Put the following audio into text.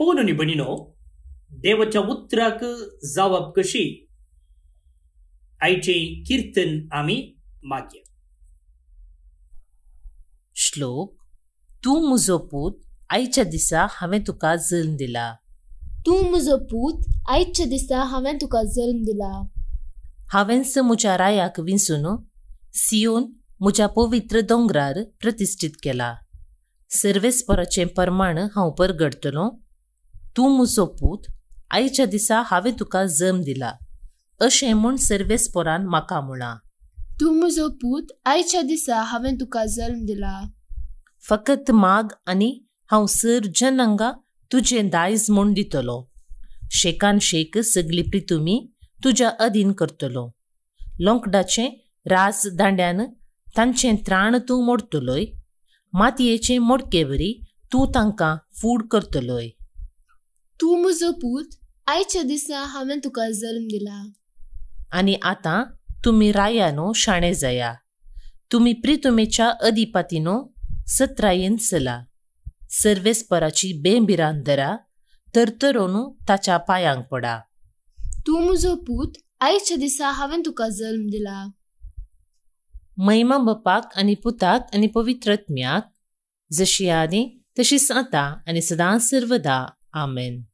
पोहननी बनिनो देवाच्या उतराक जावप कशी आयचे कीर्तन आमी मागया श्लोक तूं म्हजो पूत आयच्या दिसा हांवें तुका जल्म दिला तूं म्हजो पूत आयच्या दिसा हांवें तुका जल्म दिला हांवें स म्हज्या रायाक विंसून सियोन म्हज्या पवित्र दोंगरार प्रतिश्ठीत केला सर्वेस्पराचें प्रमाण हांव परगडतलों तूं मुजो पूत आईच्या दिसा हांवें तुका जम दिला अशें म्हूण सर्वेस म्हाका म्हळां तूं म्हजो पूत आयच्या दिसा हांवें तुका जल्म दिला फकत माग आनी हांव सर हांगा तुजें दायज म्हूण दितलो शेकान शेक सगली प्रितुमी तुज्या अधीन करतलो लोंकडाचे राज दांड्यान तांचें त्राण तूं मोडतलोय मातयेचें मोडकेवरी तूं तांकां फूड करतलोय तूं म्हजो पूत आयच्या दिसा हांवें तुका जल्म दिला आनी आतां तुमी रायानो शाणे जाया तुमी प्रितुमेच्या अधिपातीनो सत्रायेन सला सर्वेस्पराची बेंबिरान धरा तरोनू ताच्या पायांक पडा तूं म्हजो पूत आयच्या दिसा हांवें तुका जल्म दिला महिमा बपाक आनी पुताक आनी पवित्र जशी आनी तशीच आतां आनी सदां सर्वदा आमेन